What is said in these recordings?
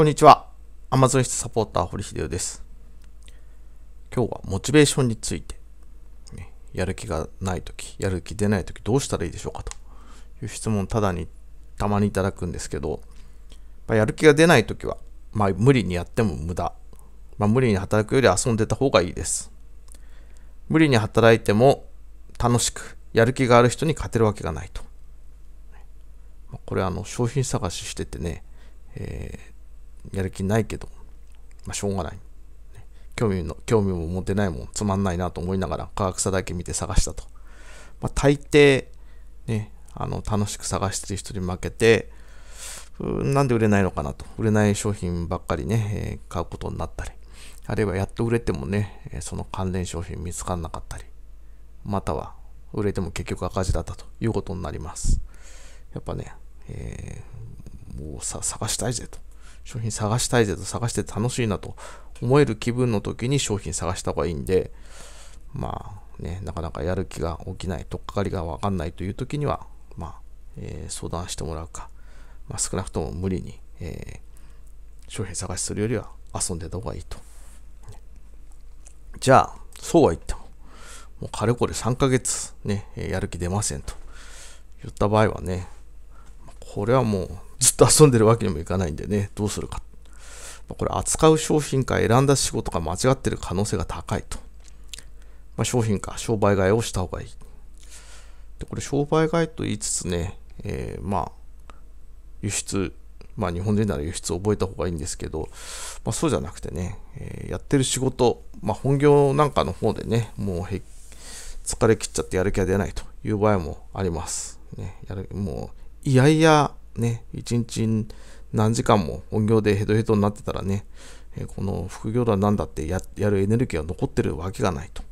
こんにちは。アマゾ z 室サポーター、堀秀夫です。今日はモチベーションについて、ね、やる気がないとき、やる気出ないとき、どうしたらいいでしょうかという質問ただにたまにいただくんですけど、まあ、やる気が出ないときは、まあ、無理にやっても無駄。まあ、無理に働くより遊んでた方がいいです。無理に働いても楽しく、やる気がある人に勝てるわけがないと。これあの商品探ししててね、えーやる気ないけど、まあ、しょうがない。興味の、興味も持てないもん、つまんないなと思いながら、科学者だけ見て探したと。まあ、大抵、ね、あの、楽しく探してる人に負けて、なんで売れないのかなと。売れない商品ばっかりね、えー、買うことになったり。あるいはやっと売れてもね、えー、その関連商品見つからなかったり。または、売れても結局赤字だったということになります。やっぱね、えー、もうさ、探したいぜと。商品探したいぜと探して楽しいなと思える気分の時に商品探した方がいいんで、まあね、なかなかやる気が起きない、とっかかりがわかんないという時には、まあ、えー、相談してもらうか、まあ、少なくとも無理に、えー、商品探しするよりは遊んでた方がいいと。じゃあ、そうは言っても、もうかれこれ3ヶ月ね、やる気出ませんと言った場合はね、これはもうと遊んでるわけにもいかないんでね、どうするか。これ扱う商品か選んだ仕事が間違ってる可能性が高いと。まあ、商品か商売買いをした方がいい。で、これ商売買いと言いつつね、えー、まあ、輸出、まあ日本人なら輸出を覚えた方がいいんですけど、まあそうじゃなくてね、えー、やってる仕事、まあ本業なんかの方でね、もう疲れ切っちゃってやる気が出ないという場合もあります。ね、やるもう、いやいやね、一日何時間も本業でヘトヘトになってたらね、えこの副業だなんだってややるエネルギーは残ってるわけがないと。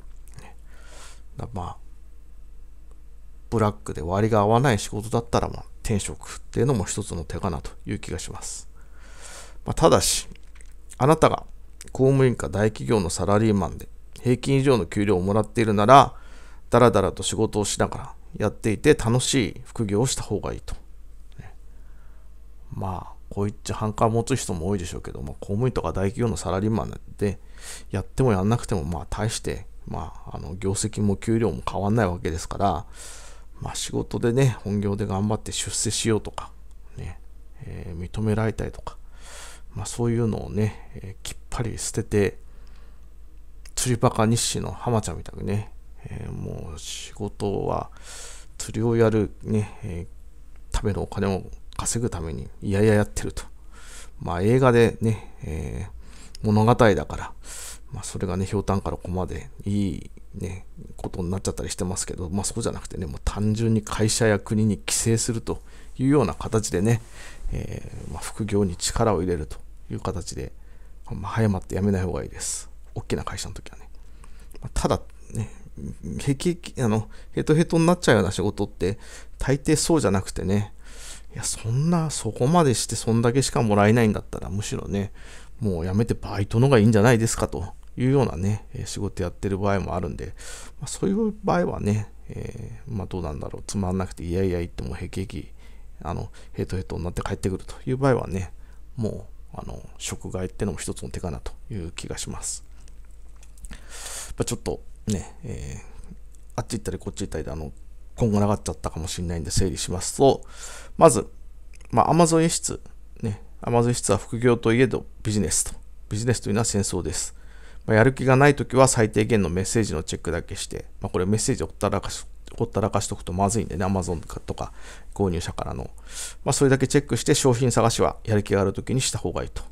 ね、まあ、ブラックで割が合わない仕事だったら、まあ、転職っていうのも一つの手かなという気がします。まあ、ただし、あなたが公務員か大企業のサラリーマンで平均以上の給料をもらっているなら、だらだらと仕事をしながらやっていて楽しい副業をした方がいいとまあ、こういっちゃ反感持つ人も多いでしょうけど、まあ、公務員とか大企業のサラリーマンでやってもやんなくても、まあ、大して、まあ、あの業績も給料も変わんないわけですから、まあ、仕事でね、本業で頑張って出世しようとか、ね、えー、認められたりとか、まあ、そういうのをね、えー、きっぱり捨てて、釣りバカ日誌の浜ちゃんみたいにね、えー、もう仕事は釣りをやるね、えー、ためのお金を稼ぐためにいやいややってると。まあ映画でね、えー、物語だから、まあそれがね、ひょうたんからここまでいいね、ことになっちゃったりしてますけど、まあそうじゃなくてね、もう単純に会社や国に帰省するというような形でね、えー、まあ、副業に力を入れるという形で、まあ、早まってやめない方がいいです。大きな会社の時はね。まあ、ただ、ね、平気、あのヘトヘトになっちゃうような仕事って大抵そうじゃなくてね、いや、そんな、そこまでしてそんだけしかもらえないんだったら、むしろね、もうやめてバイトのがいいんじゃないですかというようなね、仕事やってる場合もあるんで、まあ、そういう場合はね、えー、まあ、どうなんだろう、つまんなくて、いやいや言ってもへきへき、あの、ヘトヘトになって帰ってくるという場合はね、もう、あの、食害ってのも一つの手かなという気がします。まちょっとね、えー、あっち行ったりこっち行ったりで、あの、今後なかっちゃったかもしれないんで整理しますと、まず、まあ、Amazon 輸出、ね、Amazon 輸出は副業といえどビジネスと。ビジネスというのは戦争です。まあ、やる気がないときは最低限のメッセージのチェックだけして、まあ、これメッセージをほったらかしほったらかしとくとまずいんでね、Amazon とか購入者からの。まあ、それだけチェックして商品探しはやる気があるときにした方がいいと。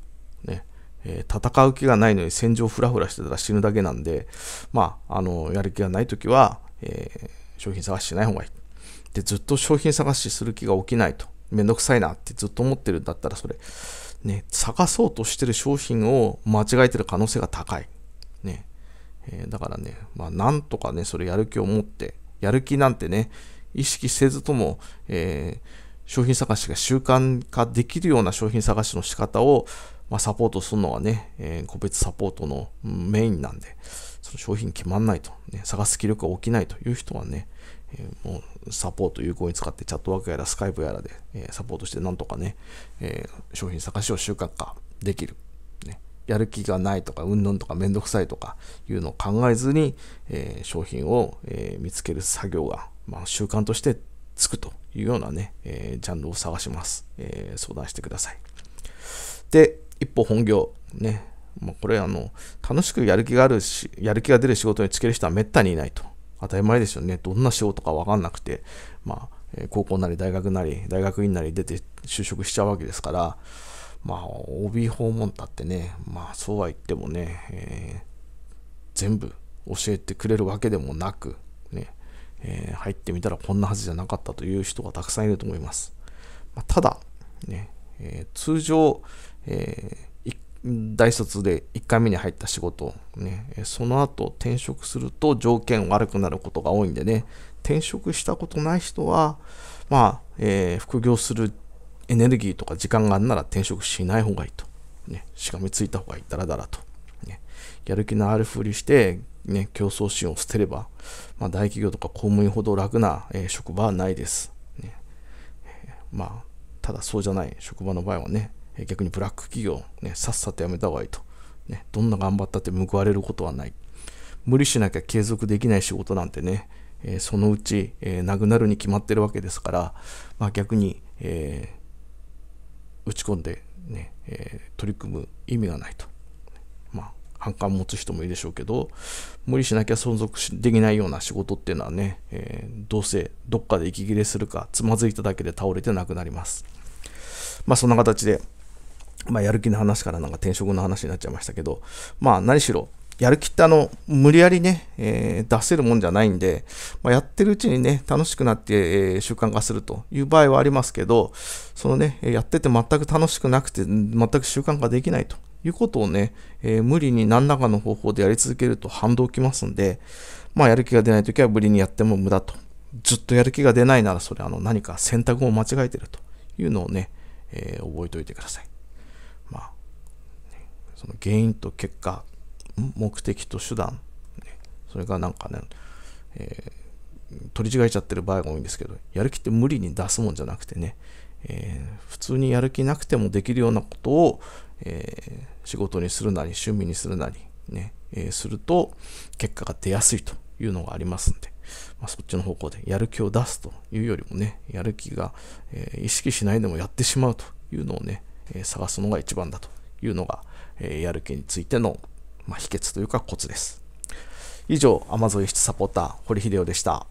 ね。え戦う気がないのに戦場フラフラしてたら死ぬだけなんで、まあ、あの、やる気がないときは、えー商品探ししない方がいい。で、ずっと商品探しする気が起きないと。めんどくさいなってずっと思ってるんだったら、それ、ね、探そうとしてる商品を間違えてる可能性が高い。ね。えー、だからね、まあ、なんとかね、それやる気を持って、やる気なんてね、意識せずとも、えー、商品探しが習慣化できるような商品探しの仕方を、まあ、サポートするのはね、えー、個別サポートのメインなんで、と商品決まんないと、ね、探す気力が起きないという人はね、えー、もうサポート有効に使ってチャットワークやらスカイプやらで、えー、サポートしてなんとかね、えー、商品探しを習慣化できる、ね。やる気がないとか、うんぬんとかめんどくさいとかいうのを考えずに、え商品を、え見つける作業が、まあ、習慣としてつくというようなね、えジャンルを探します、え相談してください。で、一歩本業、ね、まこれあの、楽しくやる気があるし、やる気が出る仕事に就ける人はめったにいないと。当たり前ですよね。どんな仕事かわかんなくて、まあ、え高校なり大学なり、大学院なり出て就職しちゃうわけですから、まあ、OB 訪問だってね、まあ、そうは言ってもね、えー、全部教えてくれるわけでもなく、ね、えー、入ってみたらこんなはずじゃなかったという人がたくさんいると思います。まあ、ただ、ね、えー、通常、えー大卒で1回目に入った仕事、ね、その後転職すると条件悪くなることが多いんでね、転職したことない人は、まあ、えー、副業するエネルギーとか時間があるなら転職しない方がいいと。ね、しがみついた方がいい、だらだらと。ね、やる気のあるふりして、ね、競争心を捨てれば、まあ、大企業とか公務員ほど楽な、えー、職場はないです。ね、まあ、ただそうじゃない職場の場合はね、逆にブラック企業、ね、さっさとやめた方がいいと、ね、どんな頑張ったって報われることはない無理しなきゃ継続できない仕事なんてね、えそのうち、えなくなるに決まってるわけですから、まあ、逆に、えー、打ち込んでね、ねえー、取り組む意味がないと、まあ、反感持つ人もいるでしょうけど無理しなきゃ存続できないような仕事っていうのはね、えー、どうせどっかで息切れするかつまずいただけで倒れてなくなります。まあ、そんな形でまあ、やる気の話からなんか転職の話になっちゃいましたけど、まあ、何しろ、やる気ってあの、無理やりね、えー、出せるもんじゃないんで、まあ、やってるうちにね、楽しくなって、えー、習慣化するという場合はありますけど、そのね、やってて全く楽しくなくて、全く習慣化できないということをね、えー、無理に何らかの方法でやり続けると反動きますんで、まあ、やる気が出ないときは無理にやっても無駄と。ずっとやる気が出ないなら、それあの、何か選択を間違えてるというのをね、え覚えておいてください。その原因と結果、目的と手段、それがなんかね、えー、取り違えちゃってる場合が多いんですけど、やる気って無理に出すもんじゃなくてね、えー、普通にやる気なくてもできるようなことを、えー、仕事にするなり、趣味にするなり、ね、えすると、結果が出やすいというのがありますんで、まあ、そっちの方向でやる気を出すというよりもね、やる気が、え意識しないでもやってしまうというのをね、え探すのが一番だというのが、えやる気についての、まあ、秘訣というかコツです。以上、アマゾン輸出サポーター、堀秀夫でした。